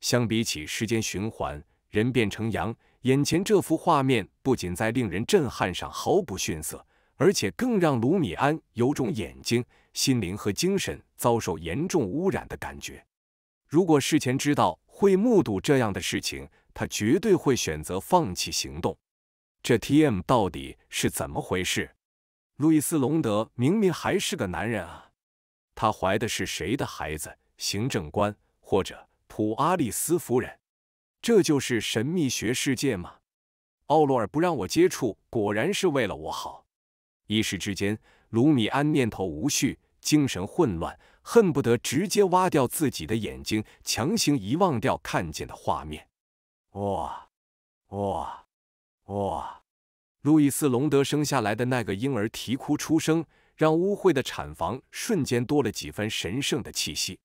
相比起时间循环，人变成羊，眼前这幅画面不仅在令人震撼上毫不逊色，而且更让卢米安有种眼睛、心灵和精神遭受严重污染的感觉。如果事前知道会目睹这样的事情，他绝对会选择放弃行动。这 T M 到底是怎么回事？路易斯·隆德明明还是个男人啊！他怀的是谁的孩子？行政官或者？普阿利斯夫人，这就是神秘学世界吗？奥洛尔不让我接触，果然是为了我好。一时之间，卢米安念头无序，精神混乱，恨不得直接挖掉自己的眼睛，强行遗忘掉看见的画面。哇，哇，哇！路易斯·隆德生下来的那个婴儿啼哭出声，让污秽的产房瞬间多了几分神圣的气息。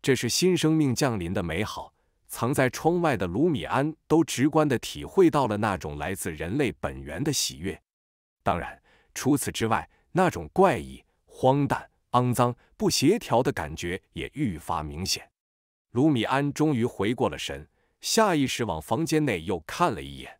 这是新生命降临的美好，藏在窗外的卢米安都直观地体会到了那种来自人类本源的喜悦。当然，除此之外，那种怪异、荒诞、肮脏、不协调的感觉也愈发明显。卢米安终于回过了神，下意识往房间内又看了一眼。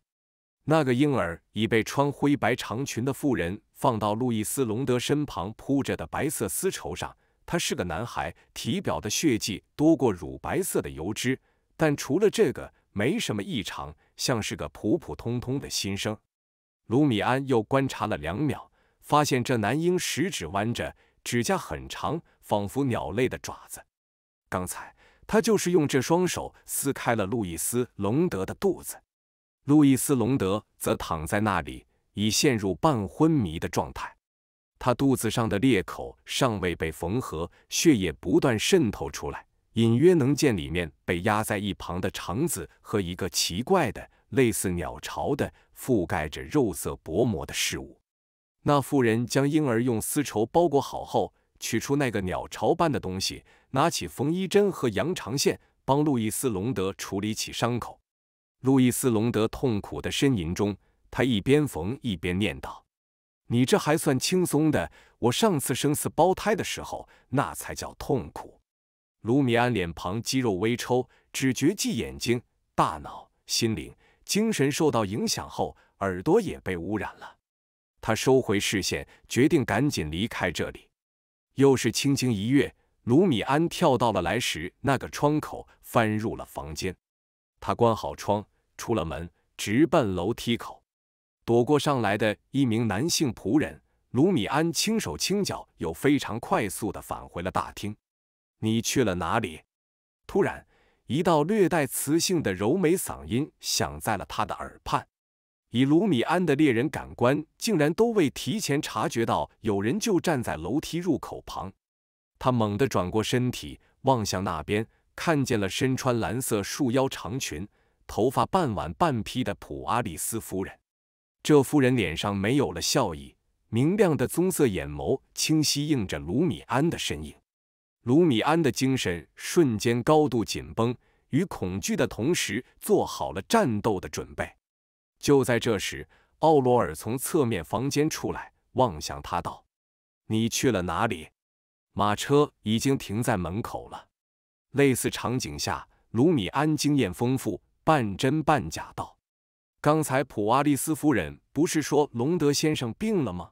那个婴儿已被穿灰白长裙的妇人放到路易斯·隆德身旁铺着的白色丝绸上。他是个男孩，体表的血迹多过乳白色的油脂，但除了这个没什么异常，像是个普普通通的新生。卢米安又观察了两秒，发现这男婴食指弯着，指甲很长，仿佛鸟类的爪子。刚才他就是用这双手撕开了路易斯·隆德的肚子。路易斯·隆德则躺在那里，已陷入半昏迷的状态。他肚子上的裂口尚未被缝合，血液不断渗透出来，隐约能见里面被压在一旁的肠子和一个奇怪的、类似鸟巢的、覆盖着肉色薄膜的事物。那妇人将婴儿用丝绸包裹好后，取出那个鸟巢般的东西，拿起缝衣针和羊肠线，帮路易斯·隆德处理起伤口。路易斯·隆德痛苦的呻吟中，他一边缝一边念叨。你这还算轻松的，我上次生四胞胎的时候，那才叫痛苦。卢米安脸庞肌肉微抽，只觉既眼睛、大脑、心灵、精神受到影响后，耳朵也被污染了。他收回视线，决定赶紧离开这里。又是轻轻一跃，卢米安跳到了来时那个窗口，翻入了房间。他关好窗，出了门，直奔楼梯口。躲过上来的一名男性仆人，卢米安轻手轻脚又非常快速地返回了大厅。你去了哪里？突然，一道略带磁性的柔美嗓音响在了他的耳畔。以卢米安的猎人感官，竟然都未提前察觉到有人就站在楼梯入口旁。他猛地转过身体，望向那边，看见了身穿蓝色束腰长裙、头发半挽半披的普阿丽斯夫人。这夫人脸上没有了笑意，明亮的棕色眼眸清晰映着卢米安的身影。卢米安的精神瞬间高度紧绷，与恐惧的同时，做好了战斗的准备。就在这时，奥罗尔从侧面房间出来，望向他道：“你去了哪里？马车已经停在门口了。”类似场景下，卢米安经验丰富，半真半假道。刚才普瓦利斯夫人不是说隆德先生病了吗？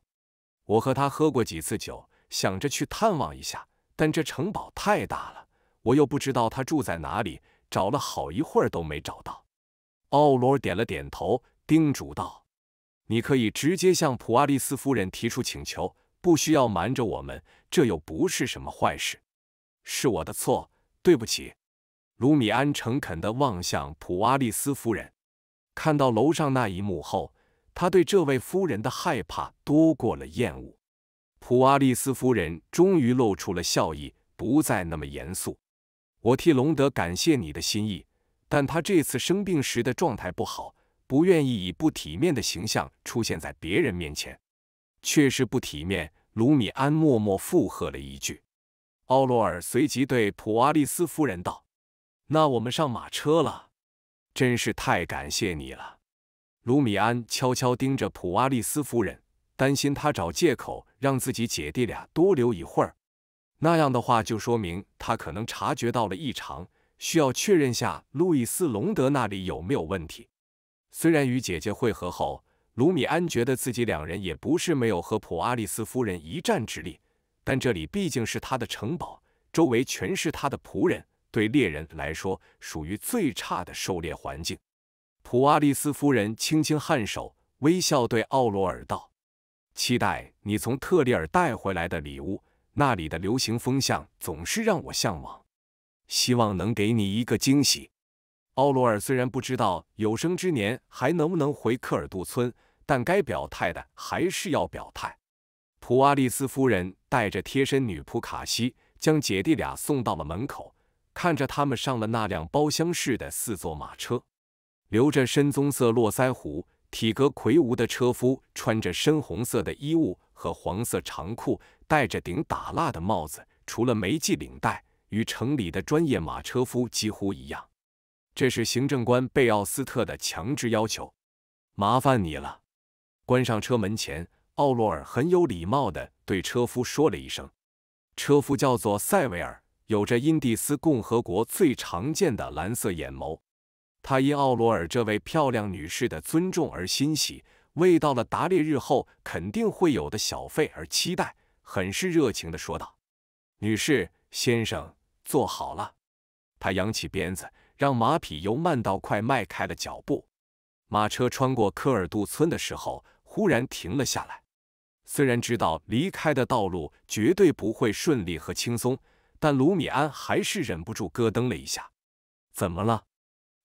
我和他喝过几次酒，想着去探望一下，但这城堡太大了，我又不知道他住在哪里，找了好一会儿都没找到。奥罗点了点头，叮嘱道：“你可以直接向普瓦利斯夫人提出请求，不需要瞒着我们，这又不是什么坏事。”是我的错，对不起。卢米安诚恳地望向普瓦利斯夫人。看到楼上那一幕后，他对这位夫人的害怕多过了厌恶。普阿利斯夫人终于露出了笑意，不再那么严肃。我替隆德感谢你的心意，但他这次生病时的状态不好，不愿意以不体面的形象出现在别人面前。确实不体面。卢米安默默附和了一句。奥罗尔随即对普阿利斯夫人道：“那我们上马车了。”真是太感谢你了，卢米安悄悄盯着普阿利斯夫人，担心她找借口让自己姐弟俩多留一会儿。那样的话，就说明他可能察觉到了异常，需要确认下路易斯·隆德那里有没有问题。虽然与姐姐会合后，卢米安觉得自己两人也不是没有和普阿利斯夫人一战之力，但这里毕竟是他的城堡，周围全是他的仆人。对猎人来说，属于最差的狩猎环境。普阿利斯夫人轻轻颔首，微笑对奥罗尔道：“期待你从特利尔带回来的礼物。那里的流行风向总是让我向往，希望能给你一个惊喜。”奥罗尔虽然不知道有生之年还能不能回科尔杜村，但该表态的还是要表态。普阿利斯夫人带着贴身女仆卡西，将姐弟俩送到了门口。看着他们上了那辆包厢式的四座马车，留着深棕色络腮胡、体格魁梧的车夫穿着深红色的衣物和黄色长裤，戴着顶打蜡的帽子，除了没系领带，与城里的专业马车夫几乎一样。这是行政官贝奥斯特的强制要求。麻烦你了。关上车门前，奥洛尔很有礼貌地对车夫说了一声：“车夫叫做塞维尔。”有着因蒂斯共和国最常见的蓝色眼眸，他因奥罗尔这位漂亮女士的尊重而欣喜，为到了达利日后肯定会有的小费而期待，很是热情地说道：“女士，先生，坐好了。”他扬起鞭子，让马匹由慢到快迈开了脚步。马车穿过科尔杜村的时候，忽然停了下来。虽然知道离开的道路绝对不会顺利和轻松。但卢米安还是忍不住咯噔了一下。怎么了？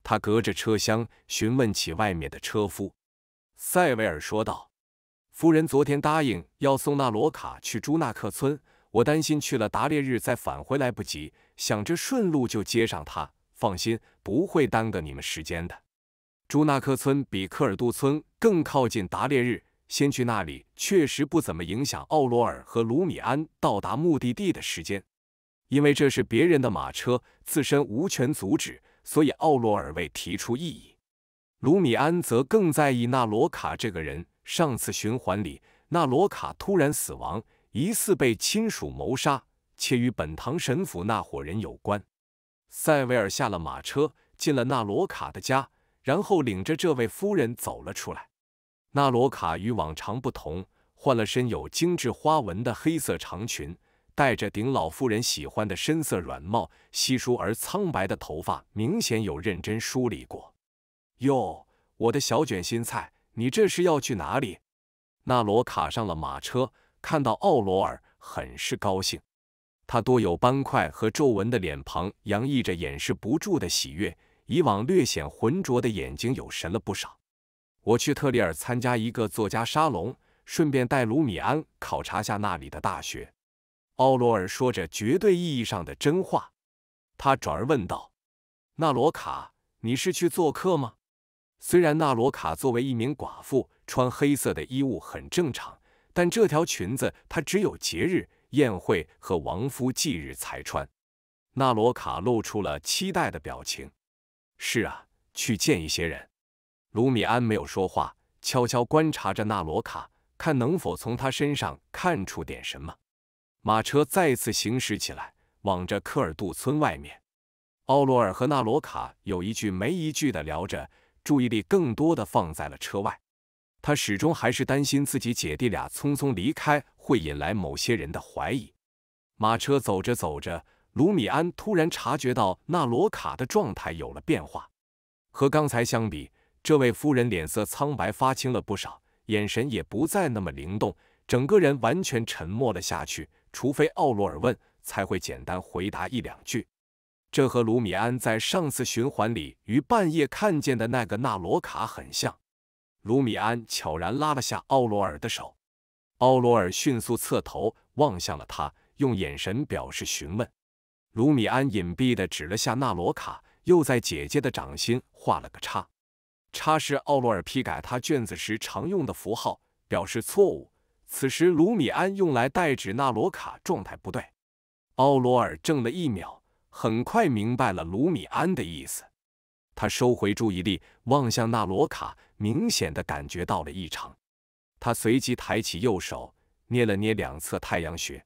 他隔着车厢询问起外面的车夫。塞维尔说道：“夫人昨天答应要送纳罗卡去朱纳克村，我担心去了达列日再返回来不及，想着顺路就接上他。放心，不会耽搁你们时间的。朱纳克村比科尔杜村更靠近达列日，先去那里确实不怎么影响奥罗尔和卢米安到达目的地的时间。”因为这是别人的马车，自身无权阻止，所以奥罗尔未提出异议。卢米安则更在意纳罗卡这个人。上次循环里，纳罗卡突然死亡，疑似被亲属谋杀，且与本堂神府那伙人有关。塞维尔下了马车，进了纳罗卡的家，然后领着这位夫人走了出来。纳罗卡与往常不同，换了身有精致花纹的黑色长裙。戴着顶老夫人喜欢的深色软帽，稀疏而苍白的头发明显有认真梳理过。哟，我的小卷心菜，你这是要去哪里？纳罗卡上了马车，看到奥罗尔，很是高兴。他多有斑块和皱纹的脸庞洋溢着掩饰不住的喜悦，以往略显浑浊的眼睛有神了不少。我去特里尔参加一个作家沙龙，顺便带卢米安考察下那里的大学。奥罗尔说着绝对意义上的真话，他转而问道：“纳罗卡，你是去做客吗？”虽然纳罗卡作为一名寡妇，穿黑色的衣物很正常，但这条裙子她只有节日、宴会和亡夫忌日才穿。纳罗卡露出了期待的表情。“是啊，去见一些人。”卢米安没有说话，悄悄观察着纳罗卡，看能否从他身上看出点什么。马车再次行驶起来，往着科尔杜村外面。奥罗尔和纳罗卡有一句没一句的聊着，注意力更多的放在了车外。他始终还是担心自己姐弟俩匆匆离开会引来某些人的怀疑。马车走着走着，卢米安突然察觉到纳罗卡的状态有了变化，和刚才相比，这位夫人脸色苍白发青了不少，眼神也不再那么灵动，整个人完全沉默了下去。除非奥罗尔问，才会简单回答一两句。这和卢米安在上次循环里于半夜看见的那个纳罗卡很像。卢米安悄然拉了下奥罗尔的手，奥罗尔迅速侧头望向了他，用眼神表示询问。卢米安隐蔽地指了下纳罗卡，又在姐姐的掌心画了个叉。叉是奥罗尔批改他卷子时常用的符号，表示错误。此时，卢米安用来代指纳罗卡状态不对。奥罗尔怔了一秒，很快明白了卢米安的意思。他收回注意力，望向纳罗卡，明显的感觉到了异常。他随即抬起右手，捏了捏两侧太阳穴。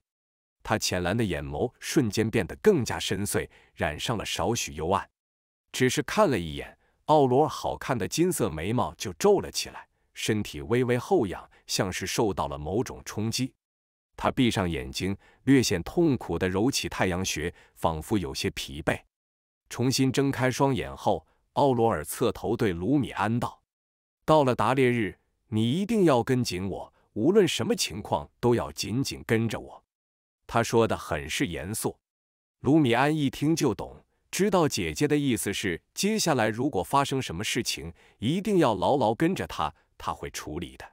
他浅蓝的眼眸瞬间变得更加深邃，染上了少许幽暗。只是看了一眼，奥罗尔好看的金色眉毛就皱了起来。身体微微后仰，像是受到了某种冲击。他闭上眼睛，略显痛苦地揉起太阳穴，仿佛有些疲惫。重新睁开双眼后，奥罗尔侧头对卢米安道：“到了达列日，你一定要跟紧我，无论什么情况都要紧紧跟着我。”他说得很是严肃。卢米安一听就懂，知道姐姐的意思是，接下来如果发生什么事情，一定要牢牢跟着她。他会处理的。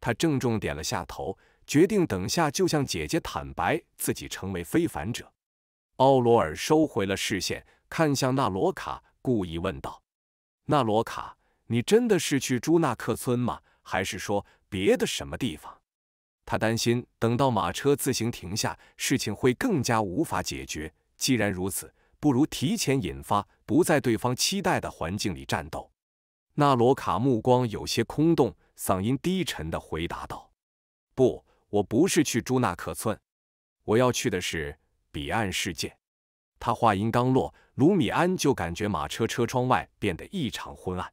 他郑重点了下头，决定等下就向姐姐坦白自己成为非凡者。奥罗尔收回了视线，看向纳罗卡，故意问道：“纳罗卡，你真的是去朱纳克村吗？还是说别的什么地方？”他担心等到马车自行停下，事情会更加无法解决。既然如此，不如提前引发，不在对方期待的环境里战斗。纳罗卡目光有些空洞，嗓音低沉地回答道：“不，我不是去朱纳克村，我要去的是彼岸世界。”他话音刚落，卢米安就感觉马车车窗外变得异常昏暗。